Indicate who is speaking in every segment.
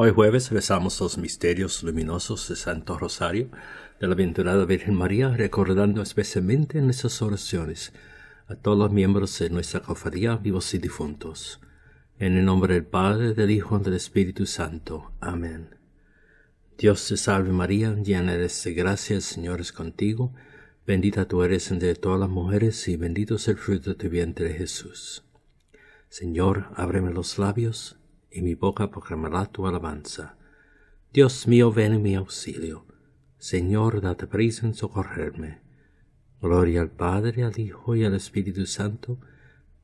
Speaker 1: Hoy jueves rezamos los misterios luminosos de Santo Rosario de la Venturada Virgen María, recordando especialmente en esas oraciones a todos los miembros de nuestra cofradía, vivos y difuntos. En el nombre del Padre, del Hijo y del Espíritu Santo. Amén. Dios te salve María, llena eres de gracia, el Señor es contigo. Bendita tú eres entre todas las mujeres y bendito es el fruto de tu vientre, Jesús. Señor, ábreme los labios y mi boca proclamará tu alabanza. Dios mío, ven en mi auxilio. Señor, date prisa en socorrerme. Gloria al Padre, al Hijo y al Espíritu Santo,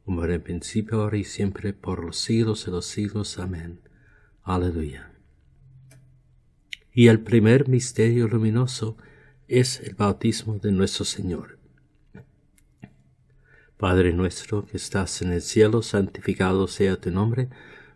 Speaker 1: como en principio, ahora y siempre, por los siglos de los siglos. Amén. Aleluya. Y el primer misterio luminoso es el bautismo de nuestro Señor. Padre nuestro que estás en el cielo, santificado sea tu nombre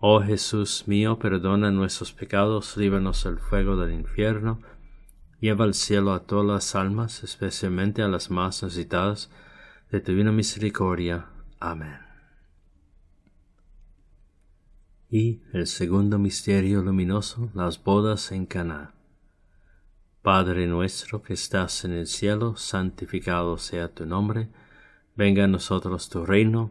Speaker 1: Oh Jesús mío, perdona nuestros pecados, líbanos del fuego del infierno, lleva al cielo a todas las almas, especialmente a las más necesitadas de tu divina misericordia. Amén. Y el segundo misterio luminoso, las bodas en Caná. Padre nuestro que estás en el cielo, santificado sea tu nombre, venga a nosotros tu reino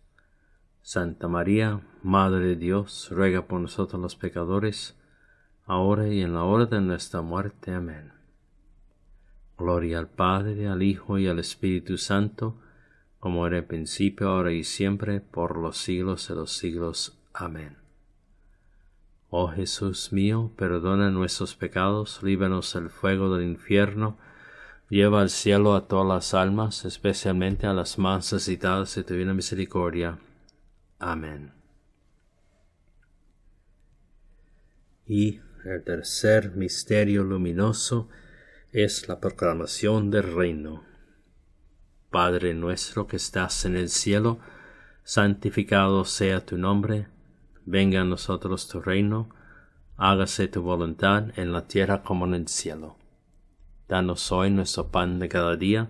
Speaker 1: Santa María, Madre de Dios, ruega por nosotros los pecadores, ahora y en la hora de nuestra muerte. Amén. Gloria al Padre, al Hijo y al Espíritu Santo, como era en principio, ahora y siempre, por los siglos de los siglos. Amén. Oh Jesús mío, perdona nuestros pecados, líbanos del fuego del infierno, lleva al cielo a todas las almas, especialmente a las más necesitadas de tu divina misericordia Amén. Y el tercer misterio luminoso es la proclamación del reino. Padre nuestro que estás en el cielo, santificado sea tu nombre, venga a nosotros tu reino, hágase tu voluntad en la tierra como en el cielo. Danos hoy nuestro pan de cada día,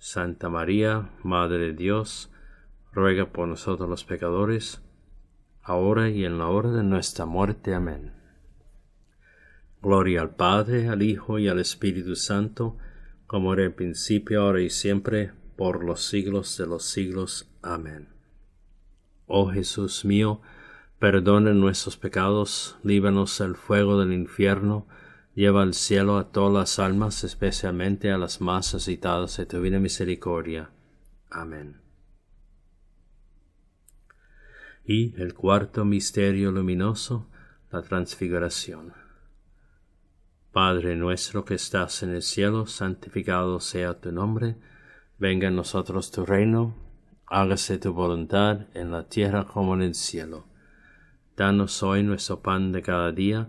Speaker 1: Santa María, Madre de Dios, ruega por nosotros los pecadores, ahora y en la hora de nuestra muerte. Amén. Gloria al Padre, al Hijo y al Espíritu Santo, como era en principio, ahora y siempre, por los siglos de los siglos. Amén. Oh Jesús mío, perdona nuestros pecados, líbanos del fuego del infierno, Lleva al cielo a todas las almas, especialmente a las más necesitadas de tu vida misericordia. Amén. Y el cuarto misterio luminoso, la transfiguración. Padre nuestro que estás en el cielo, santificado sea tu nombre, venga a nosotros tu reino, hágase tu voluntad en la tierra como en el cielo. Danos hoy nuestro pan de cada día,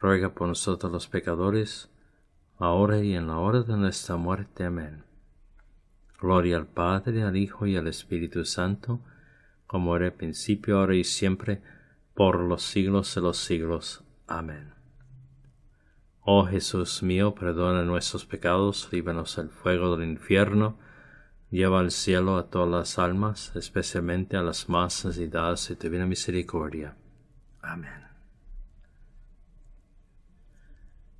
Speaker 1: ruega por nosotros los pecadores, ahora y en la hora de nuestra muerte. Amén. Gloria al Padre, al Hijo y al Espíritu Santo, como era el principio, ahora y siempre, por los siglos de los siglos. Amén. Oh Jesús mío, perdona nuestros pecados, líbanos del fuego del infierno, lleva al cielo a todas las almas, especialmente a las más necesitadas de tu divina misericordia. Amén.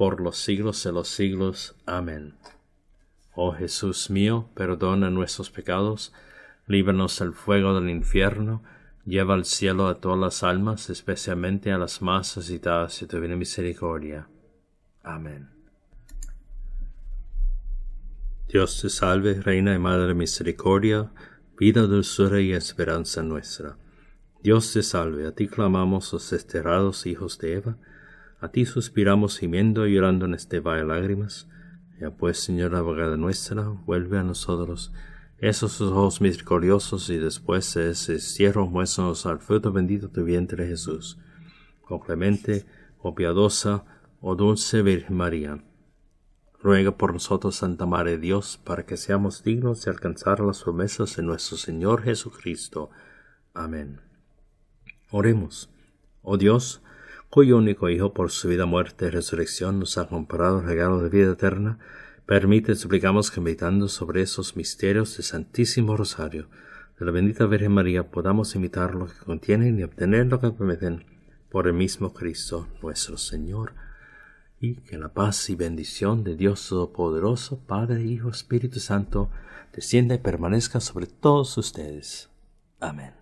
Speaker 1: por los siglos de los siglos. Amén. Oh Jesús mío, perdona nuestros pecados, líbranos del fuego del infierno, lleva al cielo a todas las almas, especialmente a las más necesitadas de tu viene misericordia. Amén. Dios te salve, Reina y Madre de Misericordia, vida, dulzura y esperanza nuestra. Dios te salve, a ti clamamos los desterrados hijos de Eva, a ti suspiramos gimiendo y llorando en este valle de lágrimas. Ya pues, Señora abogada nuestra, vuelve a nosotros esos ojos misericordiosos y después de ese cierro muéstranos al fruto bendito de tu vientre Jesús. Oh clemente, oh piadosa, oh dulce Virgen María. Ruega por nosotros, Santa Madre de Dios, para que seamos dignos de alcanzar las promesas de nuestro Señor Jesucristo. Amén. Oremos. Oh Dios, cuyo único Hijo por su vida, muerte y resurrección nos ha comprado regalo de vida eterna, permite, suplicamos que meditando sobre esos misterios del Santísimo Rosario de la bendita Virgen María podamos imitar lo que contienen y obtener lo que prometen por el mismo Cristo nuestro Señor. Y que la paz y bendición de Dios Todopoderoso, Padre, Hijo, Espíritu Santo, descienda y permanezca sobre todos ustedes. Amén.